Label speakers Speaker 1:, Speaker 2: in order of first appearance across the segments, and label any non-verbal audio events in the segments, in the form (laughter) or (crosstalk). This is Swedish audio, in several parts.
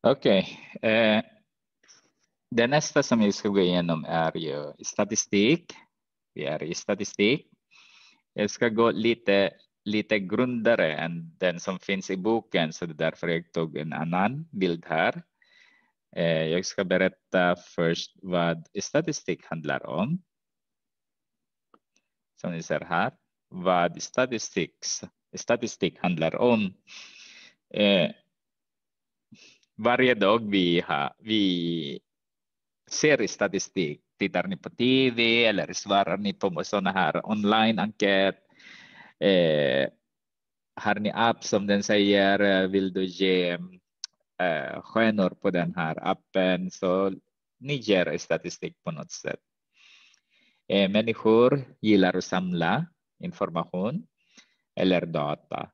Speaker 1: Okej. Okay. Eh, det nästa som jag ska gå igenom är ju statistik. Vi är i statistik. Jag ska gå lite, lite grundare än den som finns i boken, så det är därför jag tog en annan bild här. Eh, jag ska berätta först vad statistik handlar om. Som ni ser här, vad statistik, statistik handlar om. Eh, varje dag vi, har, vi ser i statistik, tittar ni på TV eller svarar ni på sådana här online-enkät? Eh, har ni app som den säger, eh, vill du ge eh, stjärnor på den här appen? Så ni ger statistik på något sätt. Eh, människor gillar att samla information eller data.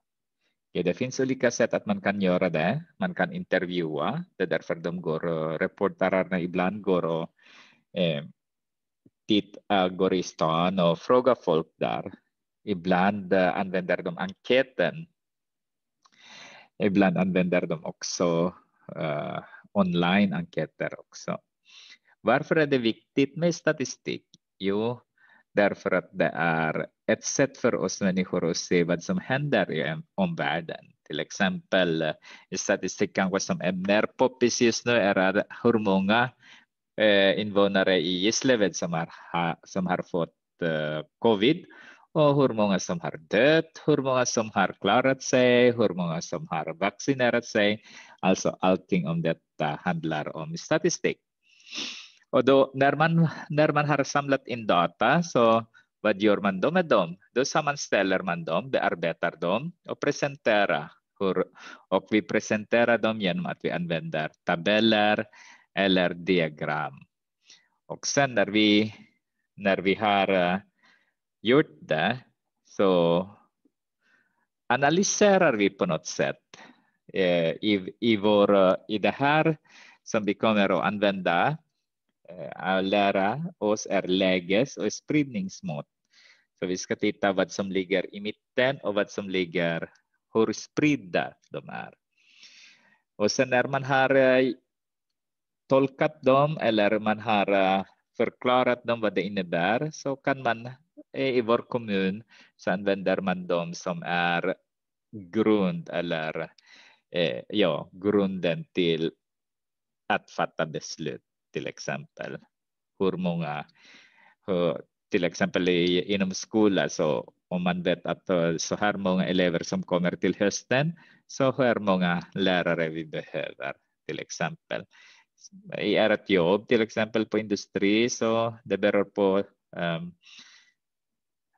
Speaker 1: Ja, det finns olika sätt att man kan göra det. Man kan intervjua. Det är därför de går, reportrarna ibland går och eh, titt, uh, går i stan och frågar folk där. Ibland uh, använder de enkäten. Ibland använder de också uh, online-enkäter också. Varför är det viktigt med statistik? Jo, därför att det är ett sätt för oss människor att se vad som händer i omvärlden. Till exempel statistik kanske som är mer poppis just nu är hur många eh, invånare i Gislaved som har, som har fått eh, covid och hur många som har dött, hur många som har klarat sig, hur många som har vaccinerat sig. Alltså allting om detta handlar om statistik. Although Nerman, Nerman har samlat in data, så vad gör man e då med dem? Då sammanställer man dem, bearbetar dem och presenterar. Hur, och vi presenterar dem genom att vi använder tabeller eller diagram. Och sen när vi, när vi har eh, gjort det så analyserar vi på något sätt eh, i, i, vår, eh, i det här som vi kommer att använda Eh, lära oss är läges och spridningsmått. Så vi ska titta vad som ligger i mitten och vad som ligger, hur spridda de är. Och sen när man har eh, tolkat dem eller man har eh, förklarat dem vad det innebär så kan man i vår kommun så använder man dem som är grund eller ja, grunden till att fatta beslut till exempel. Hur många, hur, till exempel i, inom skolan så om man vet att eh, så här många elever som kommer till hösten, så hur många lärare vi behöver till exempel. I ert jobb, till exempel på industri, så det beror på um,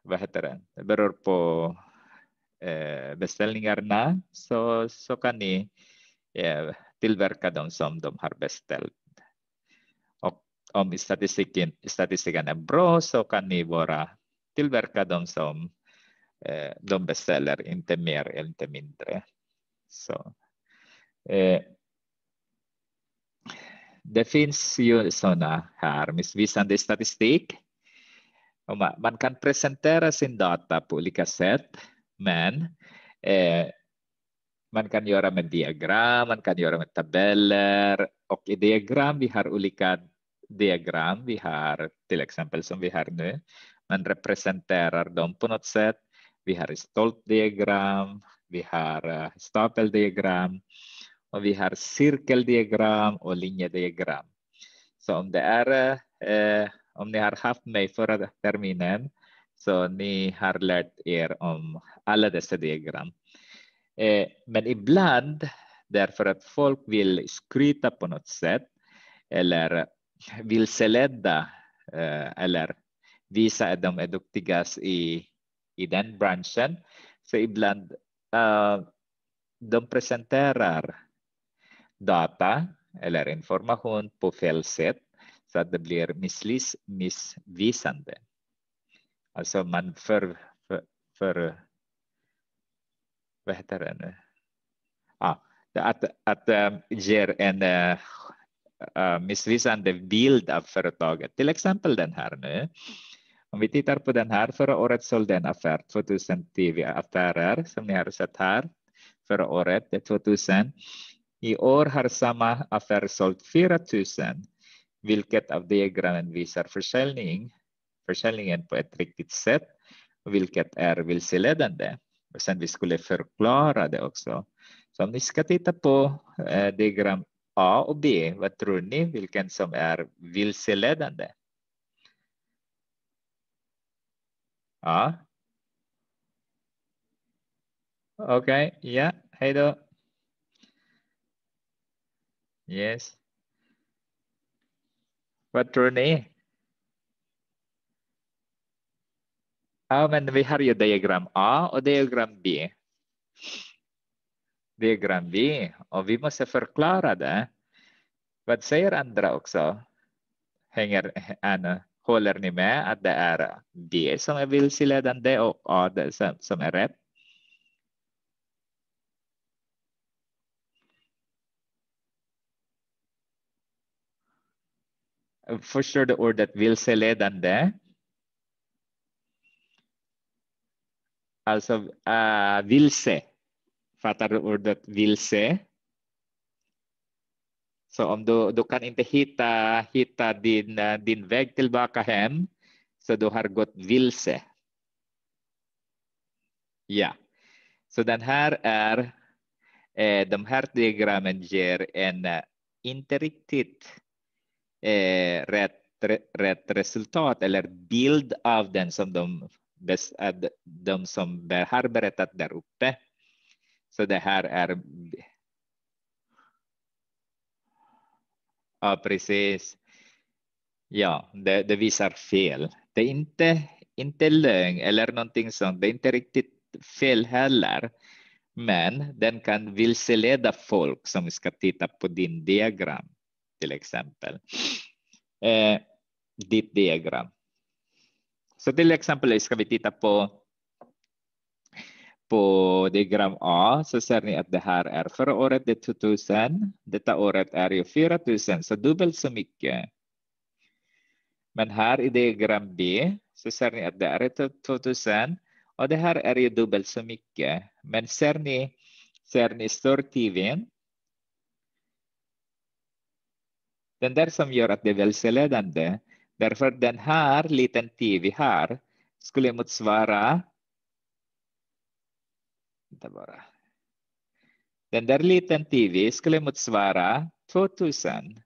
Speaker 1: vad heter det? det beror på eh, beställningarna, så, så kan ni eh, tillverka dem som de har beställt om statistiken, statistiken är bra så kan ni bara tillverka dem som eh, de beställer, inte mer eller inte mindre. Så, eh, det finns ju sådana här missvisande statistik. Man kan presentera sin data på olika sätt, men eh, man kan göra med diagram, man kan göra med tabeller och i diagram vi har olika diagram vi har, till exempel som vi har nu, men representerar dem på något sätt. Vi har stolpdiagram, vi har eh, stapeldiagram och vi har cirkeldiagram och linjediagram. Så om det är eh, eh, om ni har haft mig förra terminen så ni har lärt er om alla dessa diagram. Eh, men ibland därför att folk vill skryta på något sätt eller vilseledda eh, eller visa att de är duktigast i, i den branschen. Så ibland uh, de presenterar data eller information på fel sätt så att det blir misslis, missvisande. Alltså man för, för, för vad heter det nu? Ah, att, att eh, ger en uh, Eh, missvisande bild av företaget. Till exempel den här nu. Om vi tittar på den här, förra året sålde en affär 2000 tv affärer som ni har sett här förra året, det är 2000. I år har samma affär sålt 4000, vilket av diagrammen visar försäljning, försäljningen på ett riktigt sätt, vilket är vilseledande. Och sen vi skulle förklara det också. Så om ni ska titta på eh, diagram A och B. Vad tror ni vilken som är vilseledande? A. Okej, okay. ja, hej då. Yes. Vad tror ni? Ja, men vi har ju diagram A och diagram B. Det är grann vi. Och vi måste förklara det. Vad säger andra också? Hänger, håller ni med att det är det som är vilseledande och A det som, som är rätt? Förstår du ordet vilseledande? Alltså uh, vilse Fattar du ordet vilse? Så om du, du kan inte hitta, hitta din, eh, din väg tillbaka hem, så du har gått vilse. Ja, så den här är, eh, de här diagrammen ger en eh, inte riktigt eh, rätt, rätt resultat eller bild av den som de, eh, de som har berättat där uppe. Så det här är... Ja, precis. Ja, det, det visar fel. Det är inte, inte lögn eller någonting sånt. Det är inte riktigt fel heller. Men den kan vilseleda folk som ska titta på din diagram, till exempel. Eh, ditt diagram. Så till exempel ska vi titta på på diagram A så ser ni att det här är förra året det 2000. Detta året är ju 4000, så dubbelt så mycket. Men här i diagram B så ser ni att det är 2000 och det här är ju dubbelt så mycket. Men ser ni, ser ni stör-tvn? Den där som gör att det är vilseledande. Därför den här liten tv här skulle motsvara Vänta bara. Den där liten TV skulle motsvara 2000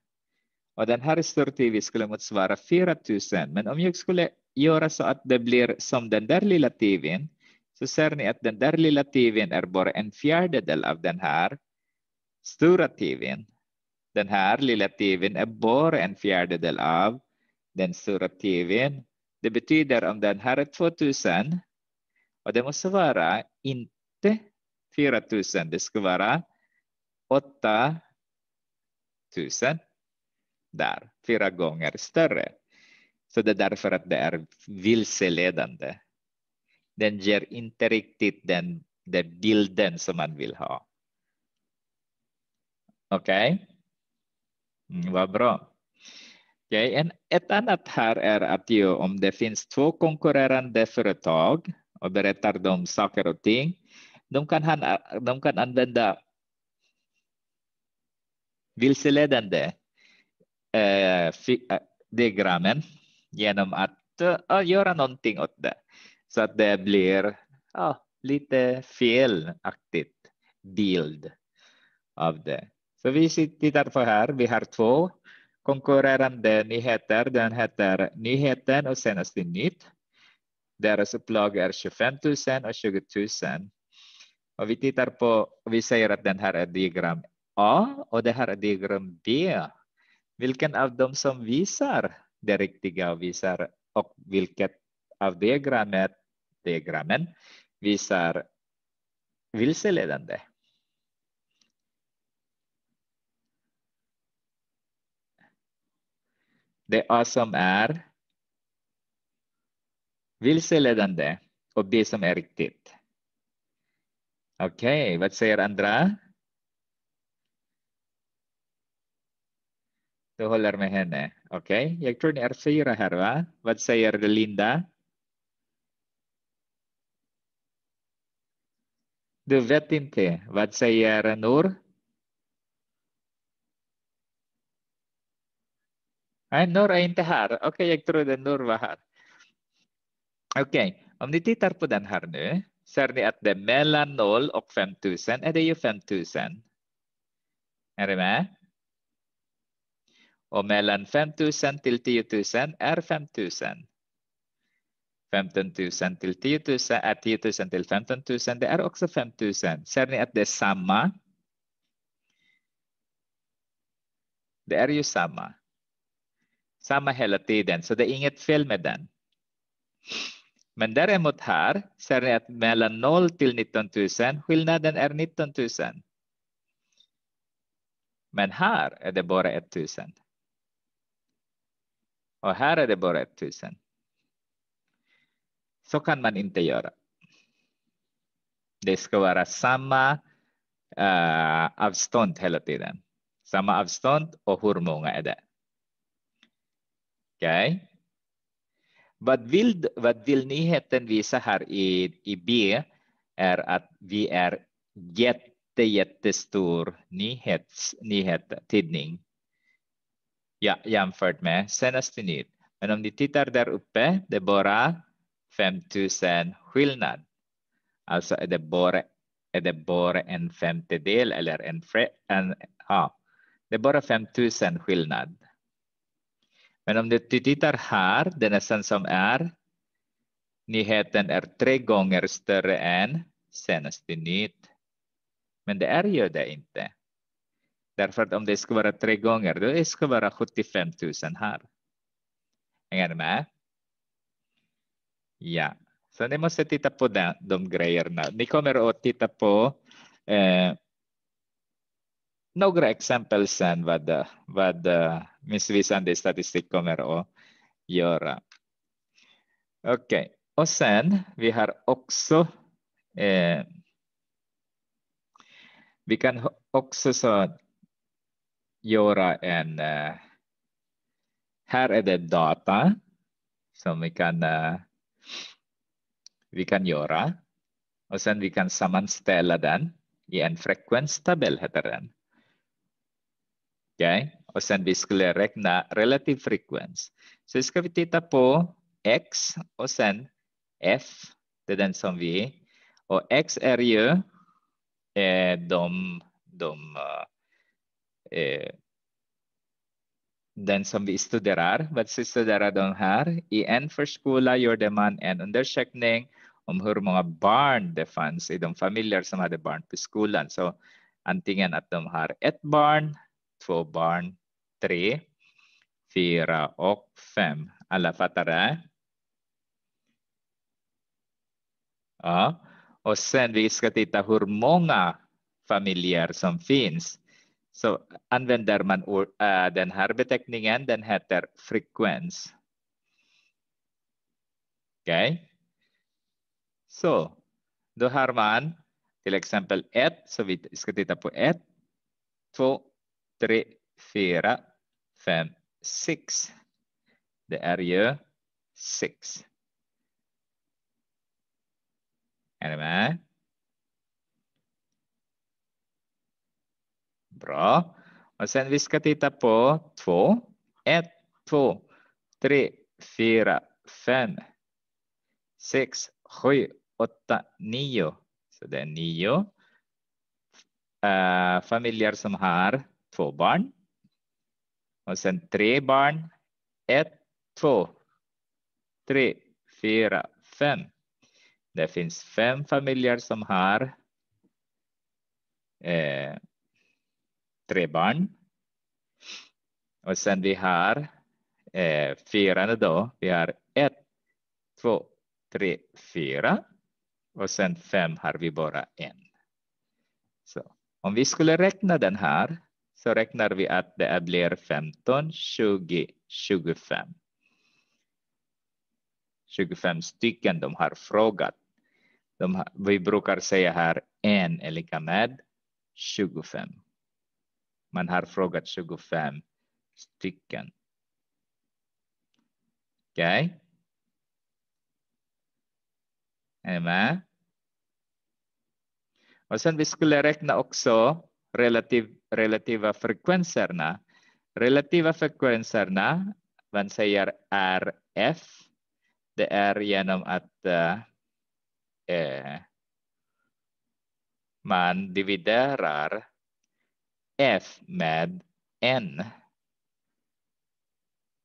Speaker 1: och den här stor TV skulle motsvara 4000. Men om jag skulle göra så att det blir som den där lilla TVn så ser ni att den där lilla TVn är bara en fjärdedel av den här stora TVn. Den här lilla TVn är bara en fjärdedel av den stora TVn. Det betyder om den här är 2000 och det måste vara in, 4 000. Det skulle vara 8 000 där, fyra gånger större. Så det är därför att det är vilseledande. Den ger inte riktigt den, den bilden som man vill ha. Okej, okay? mm, vad bra. Okay. En, ett annat här är att ju, om det finns två konkurrerande företag och berättar de saker och ting de kan, han, de kan använda vilseledande eh, eh diagrammen genom att eh, göra någonting åt det så att det blir ah, lite felaktigt bild av det. Så vi tittar på här, vi har två konkurrerande nyheter. Den heter Nyheten och Senaste nytt. Deras upplaga är 25 000 och 20 000. Och vi tittar på, vi säger att den här är diagram A och det här är diagram B. Vilken av dem som visar det riktiga visar och vilket av diagrammet, diagrammen visar vilseledande? Det A som är vilseledande och B som är riktigt. Okej, okay, vad säger andra? Du håller med henne. Okej, okay. jag tror ni är fyra här, va? Vad säger Linda? Du vet inte. Vad säger Nur? Nej, Nur är inte här. Okej, okay, jag trodde Nur var här. Okej, okay. om ni tittar på den här nu ser ni att det är mellan 0 och 5000 är det ju 5000. Är ni med? Och mellan 5000 till 10 000 är 5000. 15 000 till 10 000, äh, 10 000 till 15 000, det är också 5 000. Ser ni att det är samma? Det är ju samma. Samma hela tiden, så det är inget fel med den. Men däremot här ser ni att mellan 0 till 19 000, skillnaden är 19 000. Men här är det bara 1 000. Och här är det bara 1 000. Så kan man inte göra. Det ska vara samma uh, avstånd hela tiden. Samma avstånd och hur många är det? Okej. Okay. Vad vill, vad vill nyheten visa här i, i B är att vi är jätte, jättestor nyhets, nyhetstidning ja, jämfört med senaste nytt. Men om ni tittar där uppe, det är bara 5000 skillnad. Alltså är det bara, är det bara en femtedel eller en, en ja, det är bara 5000 skillnad. Men om du tittar här, den essan som är, nyheten är tre gånger större än senaste nytt. Men det är ju det inte. Därför att om det ska vara tre gånger, då ska det vara 75 000 här. Hänger ni med? Ja, så ni måste titta på de, de grejerna. Ni kommer att titta på eh, några exempel sen vad, vad missvisande statistik kommer att göra. Okej, okay. och sen vi har också eh, vi kan också så göra en eh, här är det data som vi kan eh, vi kan göra och sen vi kan sammanställa den i en frekvenstabell heter den. Okej. Okay och sen vi skulle räkna relativ frekvens. Så ska vi titta på X och sen F, det är den som vi... Och X är ju eh, de, de eh, eh den som vi studerar. Vad studerar de här? I en förskola gjorde man en undersökning om hur många barn det fanns i de familjer som hade barn på skolan. Så antingen att de har ett barn, två barn, tre, fyra och fem. Alla fattar det? Ja, och sen vi ska titta hur många familjer som finns. Så använder man eh, den här beteckningen, den heter frekvens. Okej. Okay. Så då har man till exempel ett, så vi ska titta på ett, två, tre, fyra, 5, 6. Det är ju 6. Är ni med? Bra. Och sen vi ska titta på 2. 1, 2, 3, 4, 5, 6, 7, 8, 9. Så det är 9 eh, familjer som har två barn. Och sen tre barn. Ett, två, tre, fyra, fem. Det finns fem familjer som har eh, tre barn. Och sen vi har eh, firande då. Vi har ett, två, tre, fyra. Och sen fem har vi bara en. Så om vi skulle räkna den här så räknar vi att det blir 15, 20, 25. 25 stycken de har frågat. De, vi brukar säga här en är lika med 25. Man har frågat 25 stycken. Okej. Okay. Är ni med? Och sen vi skulle räkna också relativ, relativa frekvenserna. Relativa frekvenserna, man säger RF, det är genom att eh, eh, man dividerar F med N.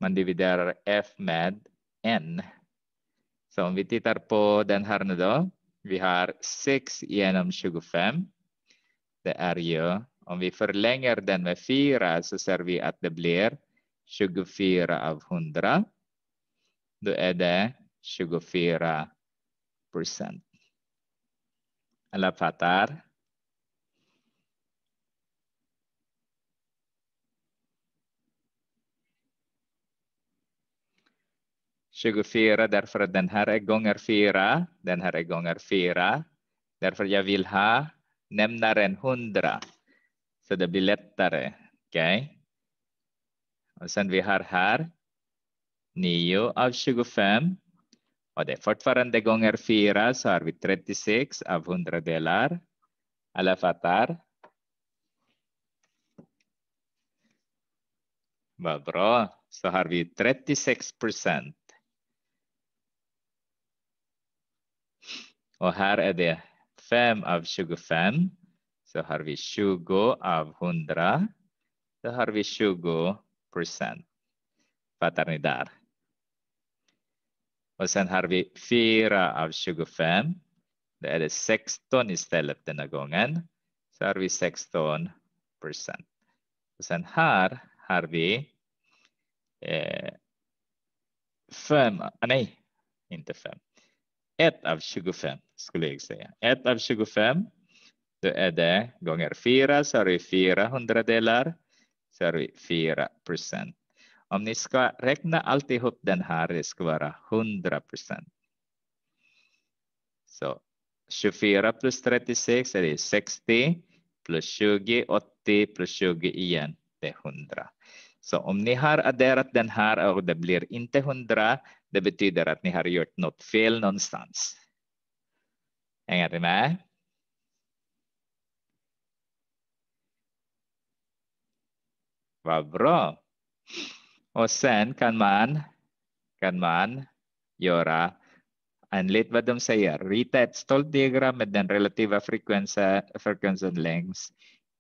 Speaker 1: Man dividerar F med N. Så om vi tittar på den här nu då. Vi har 6 genom 25 det är ju, om vi förlänger den med 4 så ser vi att det blir 24 av 100. Då är det 24 procent. Alla fattar? Tjugofyra, därför att den här är gånger fyra, den här är gånger fyra. Därför jag vill ha nämnaren 100. Så det blir lättare. Okej. Okay. Och sen vi har här 9 av 25. Och det är fortfarande gånger 4 så har vi 36 av 100 delar. Alla fattar? Vad bra. Så har vi 36 procent. Och här är det Fem av 25 så har vi 20 av 100. Då har vi 20 procent. Fattar ni där? Och sen har vi 4 av 25. Då är det 16 istället denna gången. Så har vi 16 procent. Och sen här har vi eh, fem, ah, nej, inte fem. 1 av 25 skulle jag säga. 1 av 25, då är det gånger 4 så har vi 4 hundradelar, så har vi 4 procent. Om ni ska räkna alltihop den här, det ska vara 100 procent. Så 24 plus 36 är det 60 plus 20, 80 plus 20 igen, det är 100. Så om ni har adderat den här och det blir inte 100, det betyder att ni har gjort något fel någonstans. Hänger ni med? Vad bra. Och sen kan man, kan man göra enligt vad de säger, rita ett stolt diagram med den relativa frekvensen, frekvensen längs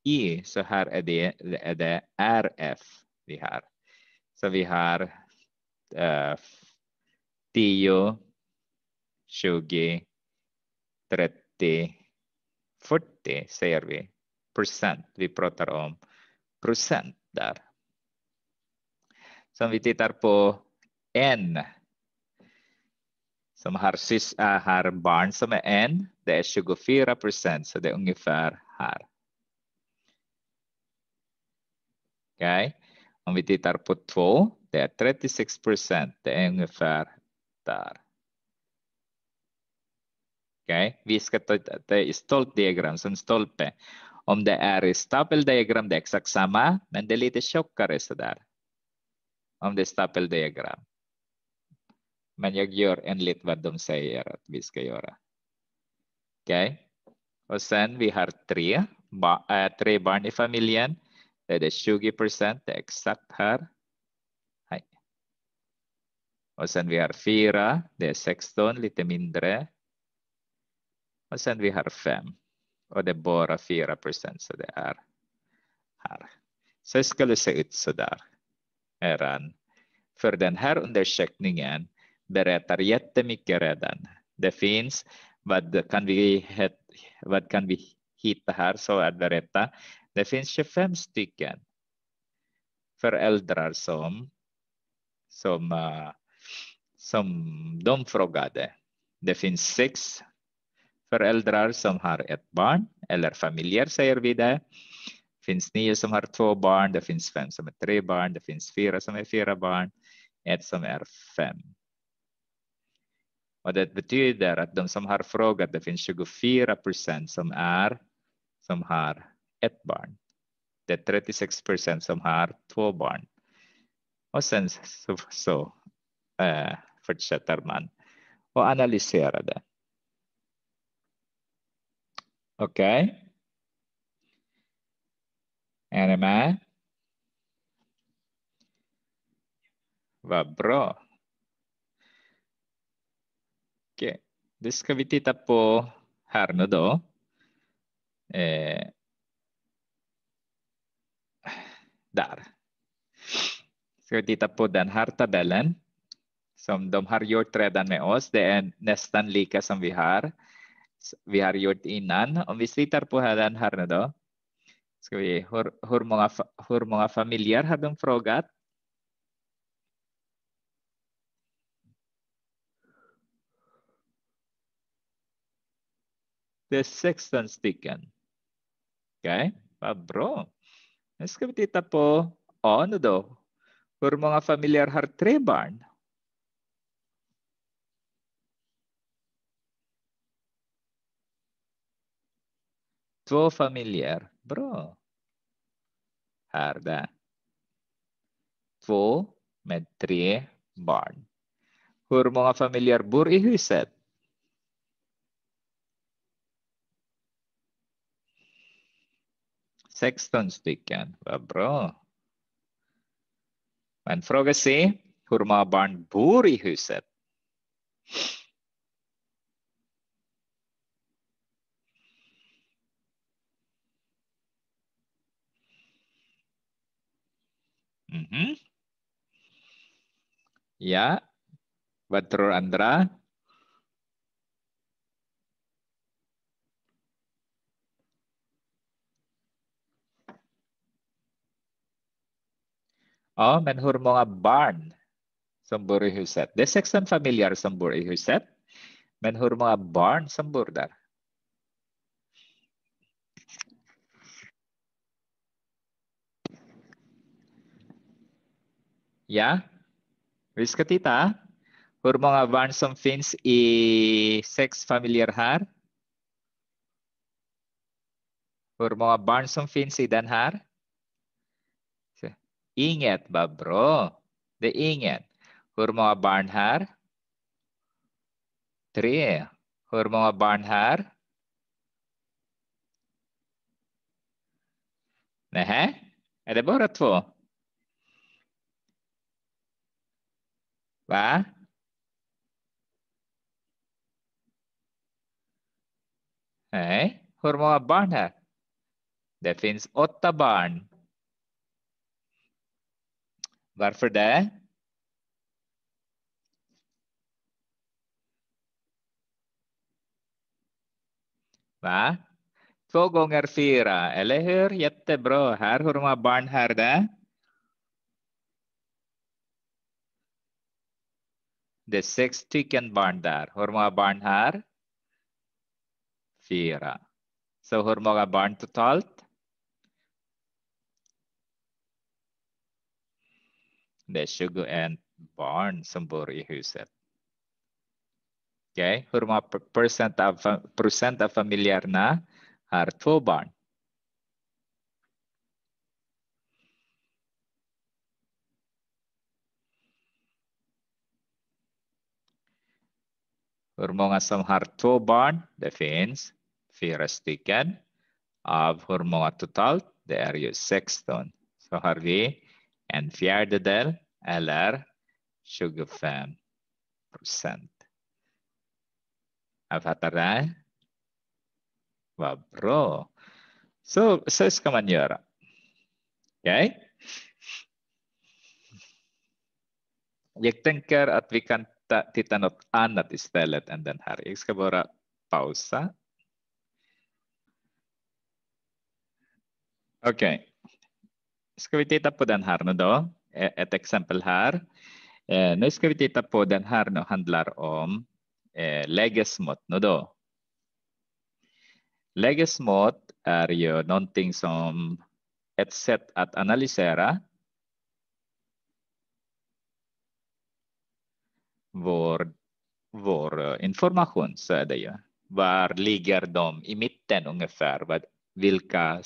Speaker 1: i. Så här är det, är det RF vi har. Så vi har uh, 10, 20, 30, 40 säger vi. Procent, vi pratar om procent där. Så om vi tittar på en som har, sys, äh, har barn som är en, det är 24 procent, så det är ungefär här. Okej, okay. om vi tittar på två, det är 36 procent, det är ungefär där. Okay? Vi ska ta det i stolpdiagram som stolpe. Om det är i stapeldiagram, det är exakt samma, men det är lite tjockare sådär. Om det är stapeldiagram. Men jag gör enligt vad de säger att vi ska göra. Okay? Och sen vi har tre, ba, äh, tre barn i familjen. Det är 20 procent, det är exakt här. Och sen vi har fyra, det är 16, lite mindre. Och sen vi har fem. Och det är bara 4 procent, så det är här. Så det skulle se ut så där. För den här undersökningen berättar jättemycket redan. Det finns, vad kan vi, vad kan vi hitta här så att berätta? Det finns 25 stycken föräldrar som, som ah, som de frågade. Det finns sex föräldrar som har ett barn eller familjer säger vi det. Det finns nio som har två barn, det finns fem som är tre barn, det finns fyra som är fyra barn, ett som är fem. Och det betyder att de som har frågat, det finns 24 procent som, som har ett barn. Det är 36 procent som har två barn. Och sen så, så äh, Rutherford Setterman och analyserade. Okej. Okay. Är ni med? Vad bra. okay. det ska vi titta på här nu då. Eh. där. Ska vi titta på den här tabellen som de har gjort redan med oss. Det är nästan lika som vi har. Vi har gjort innan. Om vi tittar på den här nu då. Ska vi, hur, hur, många, hur många familjer har de frågat? Det är 16 stycken. Okej, okay. vad bra. Nu ska vi titta på A nu då. Hur många familjer har tre barn? Två familjer. Bra. Här, där. Två med tre barn. Hur många familjer bor i huset? Sexton stycken. Vad bra. Men fråga C. Hur många barn bor i huset? Mm -hmm. Ya, Badrul Andra. Oh, menhur mga barn. Sambur ihuset. De familiar sambur ihuset. Menhur mga barn sambur dar. Yeah? Wish ka tita? Ah. Por mga barns fins i sex familiar har? Por mga barns fins i dan har? Ingat ba bro? De ingat. Hur mga barn har? Tre. Hur mga barn har? Nähä? Är det bara två? và Nej, hur många barn här? Det finns åtta barn. Varför det? Va? Två gånger fyra, eller hur? Jättebra. Här, hur många barn här det? Det är sex stycken barn där. Hur många barn här? Fyra. Så hur många barn totalt? Det är 21 barn som bor i huset. okay. hur många procent av, procent av familjerna har två barn? Hurmongasam Hartobarn defines fyrastycken av hur många totalt? Det är ju 16. Så har vi en fjärdedel eller 25 procent. Jag fattar det? Vad bra. Så, så ska man göra. Okay? Jag tänker att vi kan titta, titta något annat istället än den här. Jag ska bara pausa. Okej. Okay. Ska vi titta på den här nu då? E-, ett exempel här. E, nu ska vi titta på den här nu handlar om e, lägesmått nu då. Lägesmått är ju någonting som ett sätt att analysera vår, vår eh, information. Så är det ju. Var ligger de i mitten ungefär? vilka,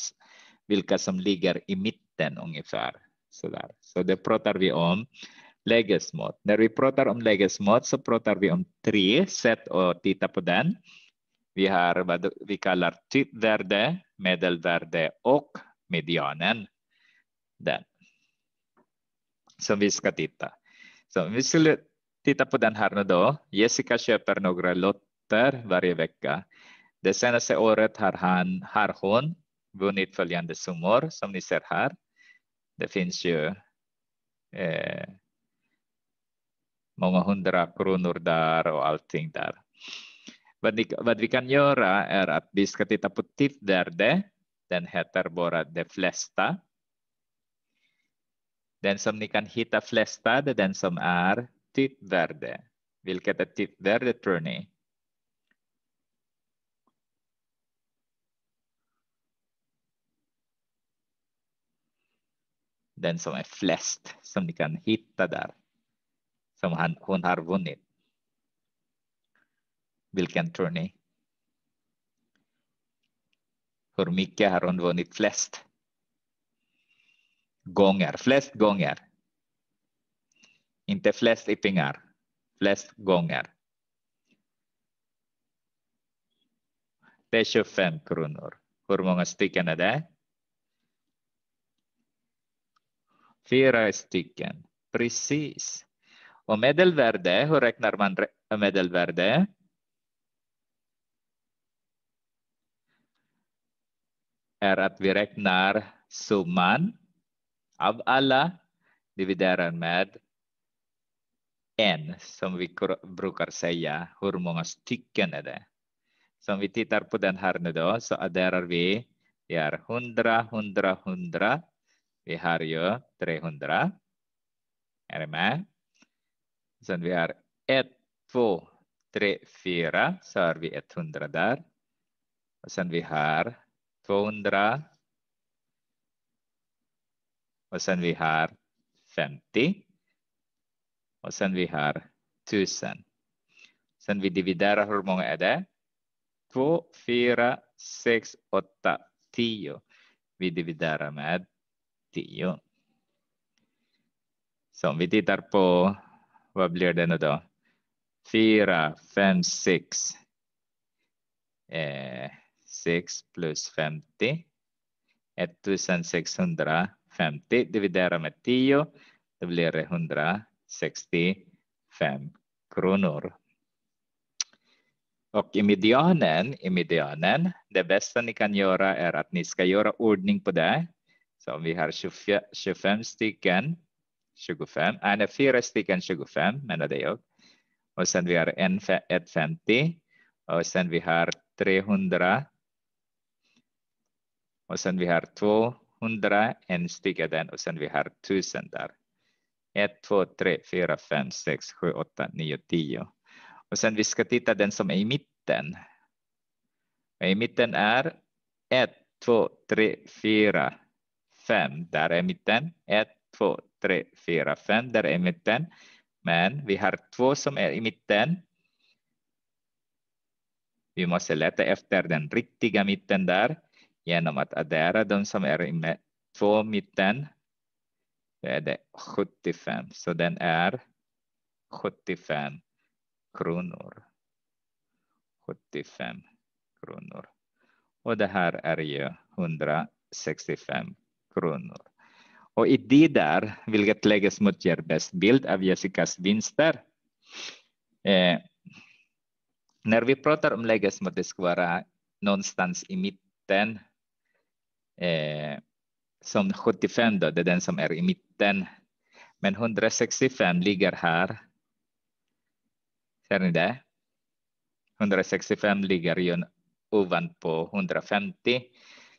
Speaker 1: vilka som ligger i mitten ungefär. Så, där. så det pratar vi om lägesmått. När vi pratar om lägesmått så pratar vi om tre sätt att titta på den. Vi har vad vi kallar typvärde, medelvärde och medianen. Den som vi ska titta. Så vi skulle titta på den här nu då. Jessica köper några lotter varje vecka. Det senaste året har, han, har hon vunnit följande summor som ni ser här. Det finns ju eh, många hundra kronor där och allting där. Vad, ni, vad vi kan göra är att vi ska titta på tiftvärde. Den heter bara de flesta. Den som ni kan hitta flesta, det är den som är tippvärde. Vilket är tippvärdet tror ni? Den som är flest som ni kan hitta där. Som han, hon har vunnit. Vilken tror ni? Hur mycket har hon vunnit flest? Gånger, flest gånger. Inte flest i pengar. flest gånger. Det är 25 kronor. Hur många stycken är det? Fyra stycken, precis. Och medelvärde, hur räknar man medelvärde? Är att vi räknar summan av alla dividerar med en, som vi brukar säga. Hur många stycken är det? Så om vi tittar på den här nu då, så adderar vi. vi har 100, 100, 100. Vi har ju 300. Är ni med? Sen vi har 1, 2, 3, 4. Så har vi 100 där. Och sen vi har 200. Och sen vi har 50. Och sen vi har tusen. Sen vi dividerar, hur många är det? Två, fyra, sex, åtta, tio. Vi dividerar med tio. Så om vi tittar på, vad blir det nu då? Fyra, fem, sex. Eh, 6 plus 50. 1650 dividerat med 10, det blir 100 65 kronor. Och i medianen, i medianen, det bästa ni kan göra är att ni ska göra ordning på det. Så vi har 25 stycken, 25, äh, nej, fyra stycken 25 menade jag. Och sen vi har 150 och sen vi har 300. Och sen vi har 200, en stycke den och sen vi har 1000 där. 1, 2, 3, 4, 5, 6, 7, 8, 9, 10. Och sen vi ska titta den som är i mitten. I mitten är 1, 2, 3, 4, 5. Där är mitten. 1, 2, 3, 4, 5. Där är mitten. Men vi har två som är i mitten. Vi måste leta efter den riktiga mitten där genom att addera de som är i två mitten då är det 75, så den är 75 kronor. 75 kronor. Och det här är ju 165 kronor. Och i det där, vilket läges mot ger bäst bild av Jessicas vinster. Eh, när vi pratar om lägesmått, det ska vara någonstans i mitten. Eh, som 75 då, det är den som är i mitten. Men 165 ligger här. Ser ni det? 165 ligger ju ovanpå 150.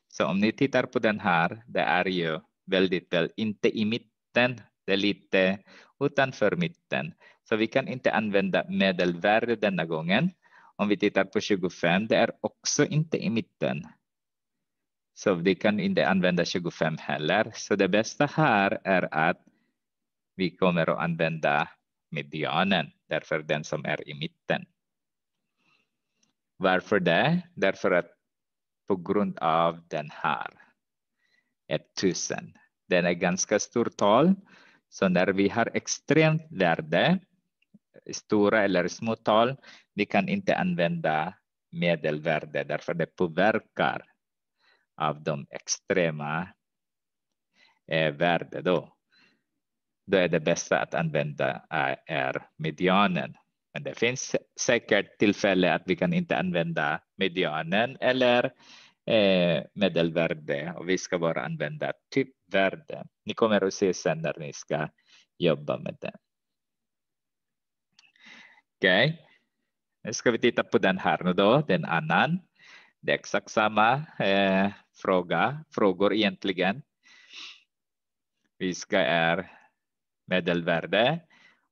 Speaker 1: Så om ni tittar på den här, det är ju väldigt väl, inte i mitten, det är lite utanför mitten. Så vi kan inte använda medelvärde denna gången. Om vi tittar på 25, det är också inte i mitten. Så vi kan inte använda 25 heller. Så det bästa här är att vi kommer att använda medianen, därför den som är i mitten. Varför det? Därför att på grund av den här, 1000. Den är ganska stor tal, så när vi har extremt värde, stora eller små tal, vi kan inte använda medelvärde därför det påverkar av de extrema eh, värde då. Då är det bästa att använda är medianen. Men det finns säkert tillfälle att vi kan inte använda medianen eller eh, medelvärde och vi ska bara använda typvärde. Ni kommer att se sen när ni ska jobba med det. Okej, okay. nu ska vi titta på den här nu då, den annan. Det är exakt samma eh, fråga, frågor egentligen. Vi ska är medelvärde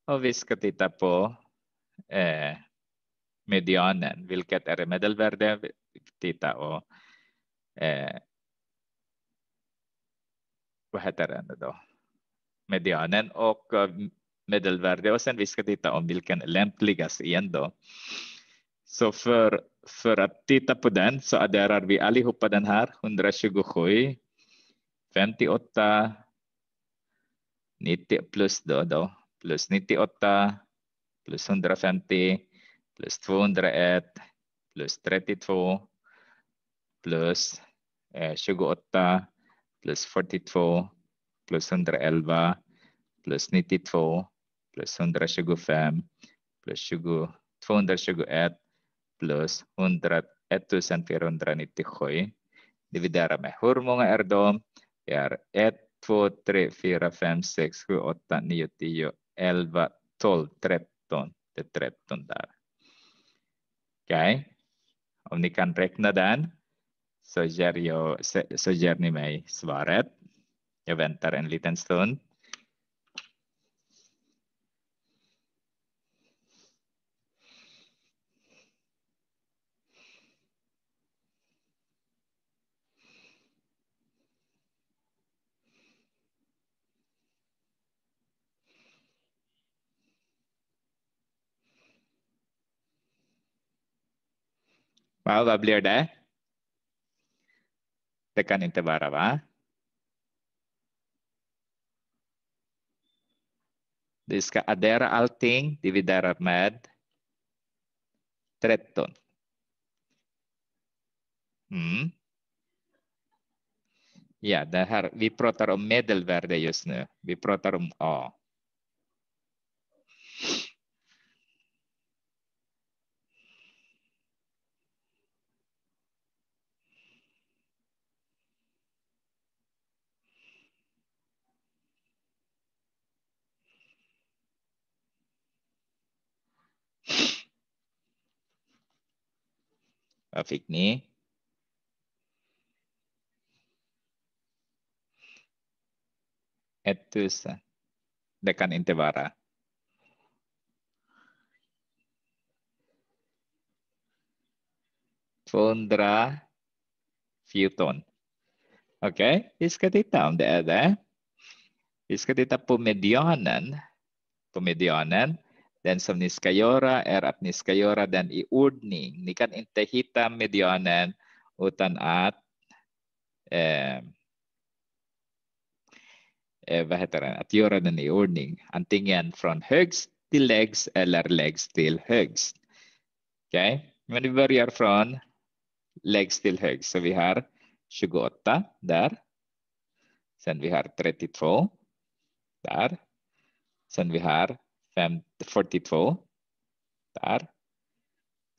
Speaker 1: och vi ska titta på eh, medianen. Vilket är medelvärde? Titta och eh, vad heter den då? Medianen och eh, medelvärde och sen vi ska titta om vilken lämpligast igen då. Så för för att titta på den så adderar vi allihopa den här 127, 58, 90 plus då, då plus 98, plus 150, plus 201, plus 32, plus eh, 28, plus 42, plus 111, plus 92, plus 125, plus 20, 221, plus 1497 eh, dividera med hur många är de? Det är 1, 2, 3, 4, 5, 6, 7, 8, 9, 10, 11, 12, 13. Det är 13 där. Okej, okay. om ni kan räkna den så ger, jag, så ger ni mig svaret. Jag väntar en liten stund. Ja, vad blir det? Det kan inte vara, va? Du ska addera allting, dividera med 13. Mm. Ja, det här, vi pratar om medelvärde just nu. Vi pratar om A. Pak Fikni. Etus dekan Intebara. Fundra Futon. Okay, iskatita on ada, other. Iskatita pemedianan, pemedianan. Den som ni ska göra är att ni ska göra den i ordning. Ni kan inte hitta medianen utan att eh, eh, vad heter det? att göra den i ordning. Antingen från högst till lägst eller lägst till högst. okay? men vi börjar från lägst till högst. Så vi har 28 där. Sen vi har 32 där. Sen vi har 42 där.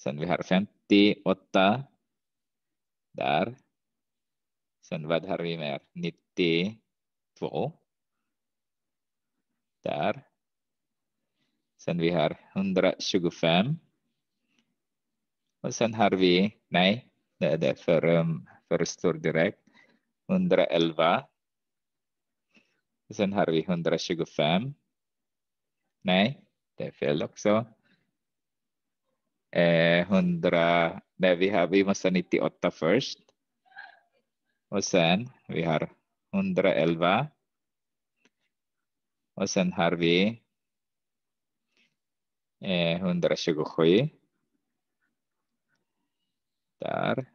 Speaker 1: Sen vi har 58 där. Sen vad har vi mer? 92 där. Sen vi har 125. Och sen har vi, nej, det, det för, um, för stor direkt, 111. Sen har vi 125. Nej, det är fel också. Eh, 100, nej, vi, har, vi måste 98 först. Och sen vi har 111. Och sen har vi eh, 127. Där.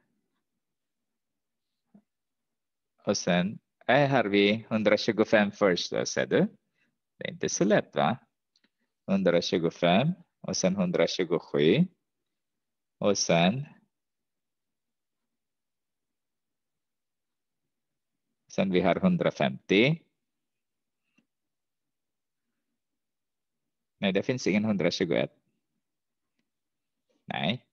Speaker 1: Och sen här har vi 125 först, ser du? Det är inte så lätt, va? 125 och sen 127 och sen sen vi har 150 Nej, det finns ingen 121. Nej.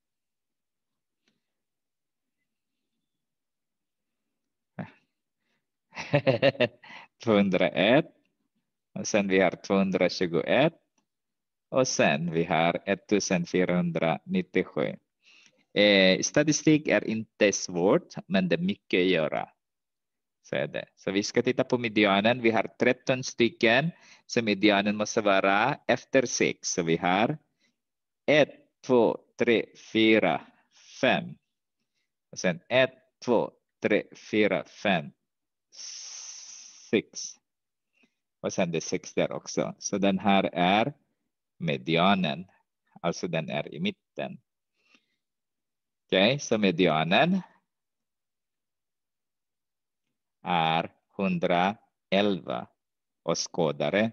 Speaker 1: 201. (laughs) Och sen vi har 221. Och sen vi har 1497. Eh, statistik är inte svårt, men det är mycket att göra. Så, är det. så vi ska titta på medianen. Vi har 13 stycken, så medianen måste vara efter 6. Så vi har 1, 2, 3, 4, 5. Och sen 1, 2, 3, 4, 5, 6. Och sen det är 6 där också. Så den här är medianen. Alltså den är i mitten. Okej, okay, så medianen är 111 åskådare.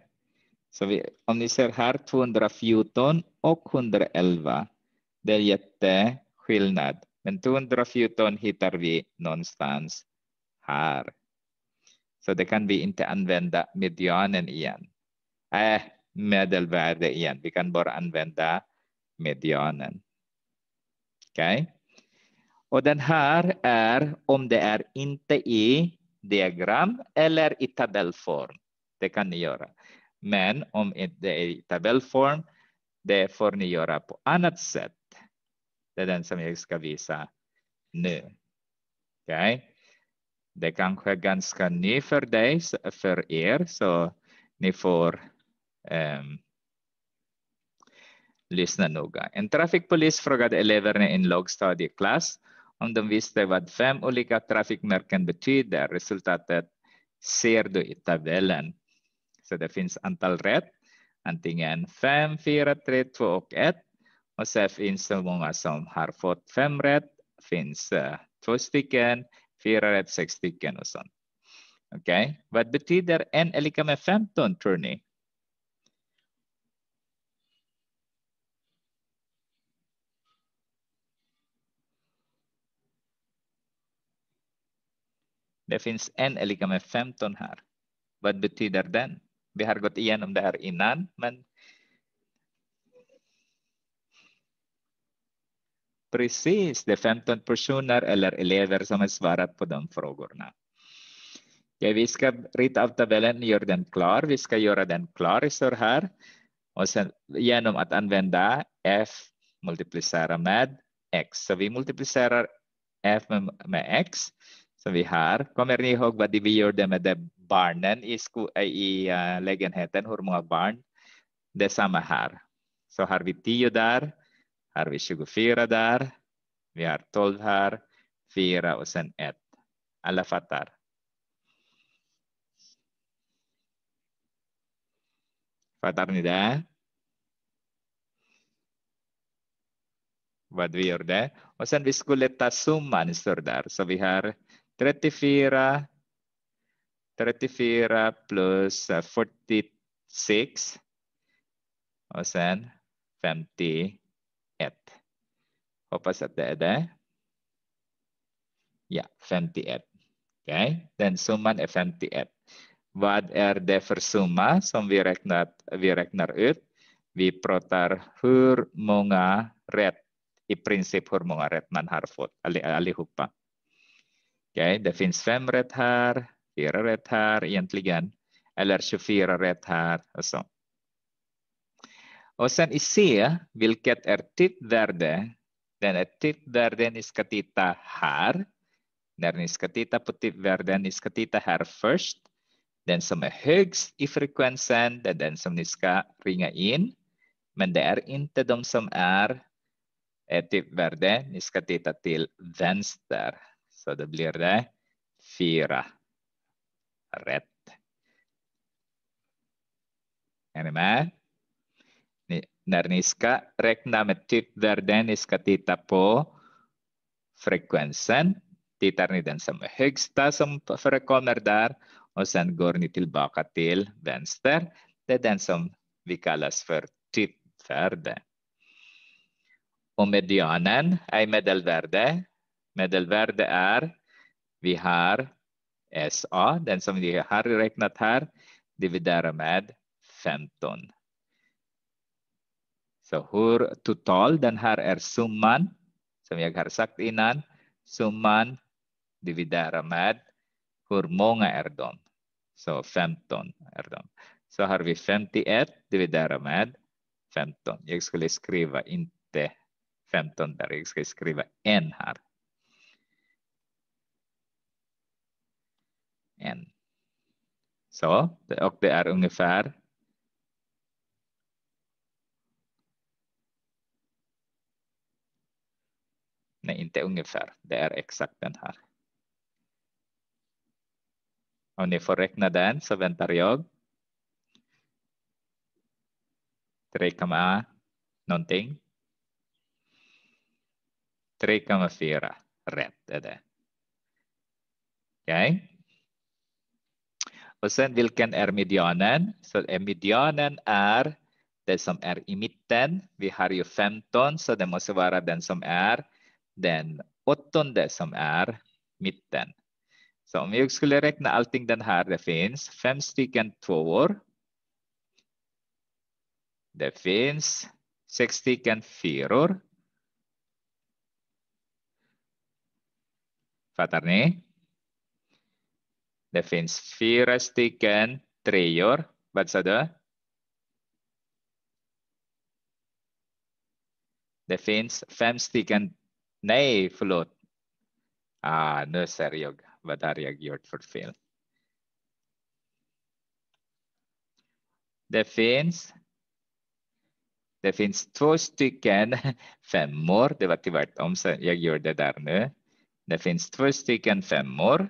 Speaker 1: Så vi, om ni ser här 214 och 111. Det är jätteskillnad. Men 214 hittar vi någonstans här. Så det kan vi inte använda medianen igen. Äh, medelvärde igen. Vi kan bara använda medianen. Okej? Okay? Och den här är om det är inte i diagram eller i tabellform. Det kan ni göra. Men om det är i tabellform, det får ni göra på annat sätt. Det är den som jag ska visa nu. Okay? Det kanske är ganska ny för dig, för er, så ni får Ehm, lyssna noga. En trafikpolis frågade eleverna i en lågstadieklass om de visste vad fem olika trafikmärken betyder. Resultatet ser du i tabellen. Så det finns antal rätt, antingen fem, fyra, tre, två och ett. Och så finns det många som har fått fem rätt, finns uh, två stycken, fyra rätt, sex stycken och sånt. Okej, okay. vad betyder en är lika med 15 tror ni? Det finns en är lika med 15 här. Vad betyder den? Vi har gått igenom det här innan, men Precis, det är 15 personer eller elever som har svarat på de frågorna. Ja, vi ska rita av tabellen, gör den klar. Vi ska göra den klar, så här. Och sen genom att använda f multiplicera med x. Så vi multiplicerar f med, med x som vi har. Kommer ni ihåg vad vi gjorde med de barnen i, sko eh, i eh, lägenheten? Hur många barn? Det är samma här. Så har vi 10 där, har vi 24 där, vi har 12 här, 4 och sen 1. Alla fattar. Fattar ni det? Vad vi gjorde. Och sen vi skulle ta summan, står där. Så vi har 34, 34 plus 46 eh, och sen 51. Hoppas att det är det. Ja, 51. okay. den summan är 51. Vad är det för summa som vi räknar, vi räknar ut? Vi pratar hur många rätt, i princip hur många rätt man har fått allihopa okay, det finns fem rätt här, fyra rätt här egentligen, eller 24 rätt här och så. Och sen i C, vilket är tippvärde, den är tippvärden ni ska titta här. När ni ska titta på tippvärden, ni ska titta här först. Den som är högst i frekvensen, det är den som ni ska ringa in. Men det är inte de som är tippvärde, ni ska titta till vänster. Så det blir det fyra rätt. Är ni med? Ni, när ni ska räkna med typvärden, ni ska titta på frekvensen. Tittar ni den som är högsta som förekommer där och sen går ni tillbaka till vänster. Det är den som vi kallas för typvärde. Och medianen är medelvärde Medelvärde är, vi har SA, den som vi har räknat här, dividera med 15. Så hur total, den här är summan, som jag har sagt innan, summan dividera med hur många är de? Så 15 är de. Så har vi 51 dividerat med 15. Jag skulle skriva inte 15 där, jag skulle skriva en här. N. Så, och det är ungefär Nej, inte ungefär. Det är exakt den här. Om ni får räkna den så väntar jag. 3, någonting. 3,4 rätt är det. Okej. Okay. Och sen vilken är medianen? Så medianen är det som är i mitten. Vi har ju 15, så det måste vara den som är den åttonde som är mitten. Så om jag skulle räkna allting den här, det finns fem stycken tvåor. Det finns sex stycken fyror. Fattar ni? Det finns fyra stycken treor. Vad sa du? Det finns fem stycken. Nej, förlåt. Ah, nu ser jag vad har jag gjort för fel. Det finns. Det finns två stycken (laughs) femmor. Det var tvärtom, så jag gjorde det där nu. Det finns två stycken femmor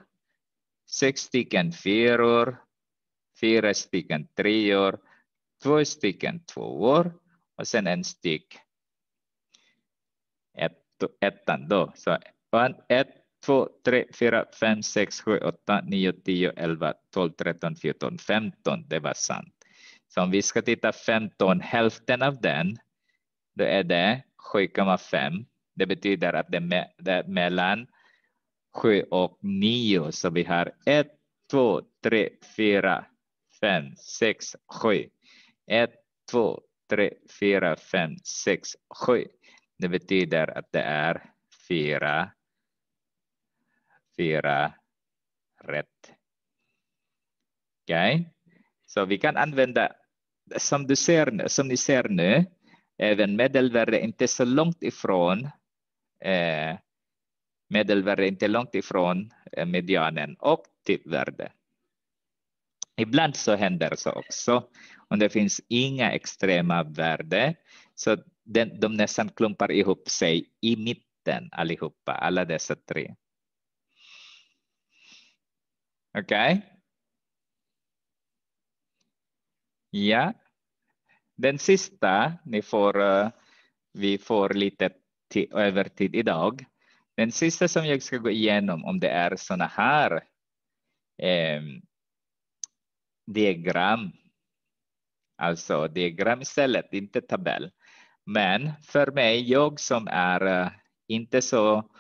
Speaker 1: sex stycken fyror, fyra stycken treor, två stycken tvåor och sen en styck ett, ettan då. Så ett, två, tre, fyra, fem, sex, sju, åtta, nio, tio, elva, tolv, tretton, fjorton, femton. Det var sant. Så om vi ska titta 15, hälften av den, då är det 7,5. Det betyder att det är mellan sju och nio. Så vi har ett, två, tre, fyra, fem, sex, sju. Ett, två, tre, fyra, fem, sex, sju. Det betyder att det är fyra, fyra rätt. Okej, okay. så vi kan använda som du ser, som ni ser nu, även medelvärde inte så långt ifrån eh, medelvärde inte långt ifrån eh, medianen och tippvärde. Ibland så händer så också Om det finns inga extrema värden. Så den, de nästan klumpar ihop sig i mitten allihopa, alla dessa tre. Okej? Okay. Ja. Den sista, ni får, eh, vi får lite övertid idag. Den sista som jag ska gå igenom, om det är sådana här eh, diagram, alltså diagram istället, inte tabell. Men för mig, jag som är eh, inte så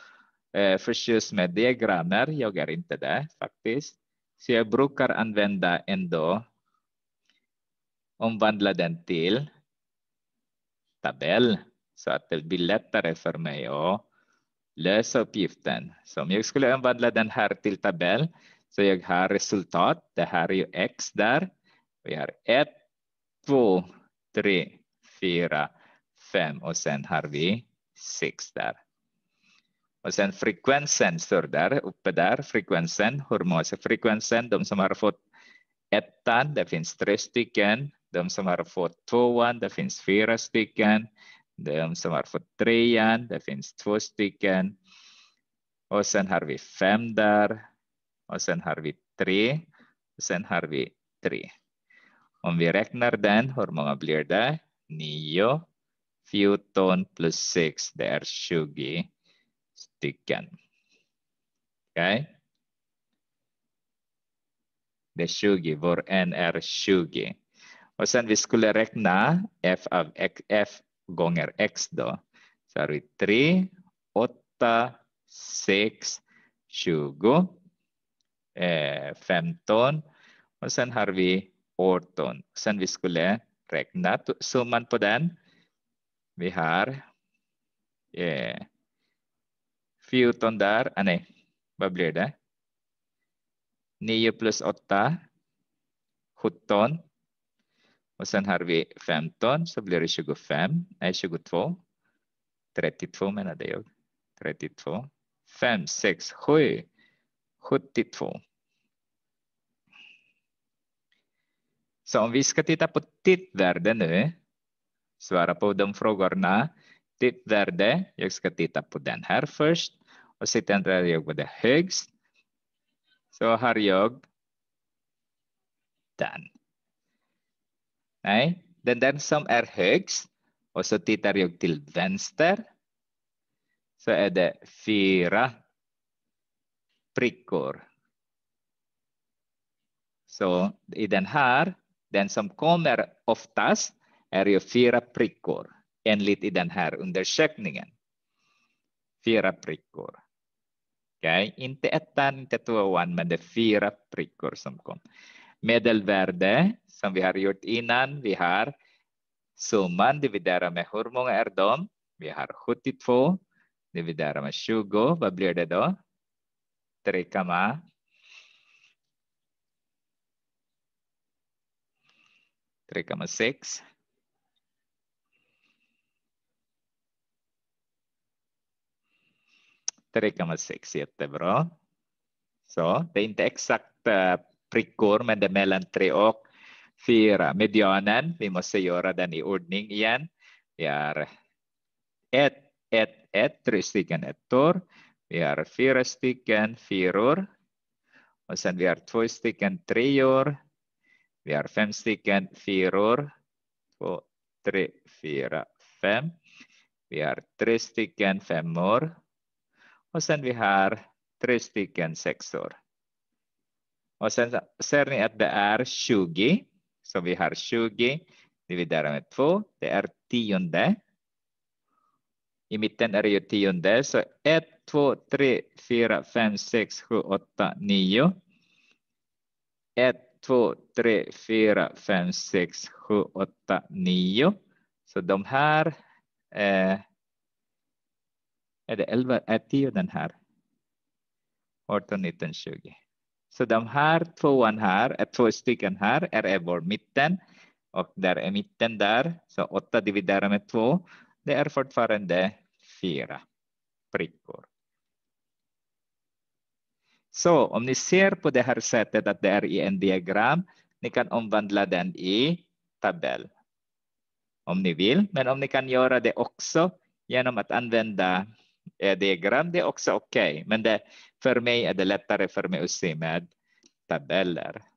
Speaker 1: eh, förtjust med diagrammer, jag är inte det faktiskt, så jag brukar använda ändå omvandla den till tabell så att det blir lättare för mig att lösa uppgiften. Så om jag skulle omvandla den här till tabell, så jag har resultat. Det här är ju x där. Vi har 1, 2, 3, 4, 5 och sen har vi 6 där. Och sen frekvensen står där uppe där, frekvensen, hormosefrekvensen. De som har fått ettan, det finns tre stycken. De som har fått tvåan, det finns fyra stycken den som är för trean, det finns två stycken. Och sen har vi fem där. Och sen har vi tre. Och sen har vi tre. Om vi räknar den, hur många blir det? Nio. 14 plus 6, det är 20 stycken. Okej? Okay? Det är 20, vår n är 20. Och sen vi skulle räkna f av, x, f gånger x då. Så har vi 3, 8, 6, 20, eh, 15 och sen har vi 18. Sen vi skulle räkna summan på den. Vi har eh, 14 där, ah, nej, vad blir det? 9 plus 8, 17. Och sen har vi 15 så blir det 25, nej 22. 32 menade jag. 32. 5, 6, 7. 72. Så om vi ska titta på tittvärde nu, svara på de frågorna. Tittvärde, jag ska titta på den här först och sedan drar jag på det högst. Så har jag den. Nej, den, den som är högst och så tittar jag till vänster så är det fyra prickor. Så i den här, den som kommer oftast är ju fyra prickor enligt i den här undersökningen. Fyra prickor. Okej, okay? inte ettan, inte tvåan, men det är fyra prickor som kom medelvärde som vi har gjort innan. Vi har summan dividerat med hur många är de? Vi har 72 dividerat med 20. Vad blir det då? 3, 3,6. Tre jättebra. Så det är inte exakt eh, prickor, men det är mellan tre och fyra. Medianen, vi måste göra den i ordning igen. Vi har ett, ett, ett, tre stycken ettor. Vi har fyra stycken fyror. Och sen vi har två stycken treor. Vi har fem stycken fyror. Två, tre, fyra, fem. Vi har tre stycken femor. Och sen vi har tre stycken sexor. Och sen ser ni att det är 20. Så vi har 20 dividerat med 2. Det är tionde. I mitten är det ju tionde. Så 1, 2, 3, 4, 5, 6, 7, 8, 9. 1, 2, 3, 4, 5, 6, 7, 8, 9. Så de här eh, är det 11, är 10 den här. 18, 19, 20. Så de här tvåan här, två stycken här, är vår mitten och där är mitten där. Så 8 dividerat med 2, det är fortfarande 4 prickor. Så om ni ser på det här sättet att det är i en diagram, ni kan omvandla den i tabell om ni vill. Men om ni kan göra det också genom att använda Eh, är det grande också okej, okay. men det, för mig är det lättare för mig att se med tabeller.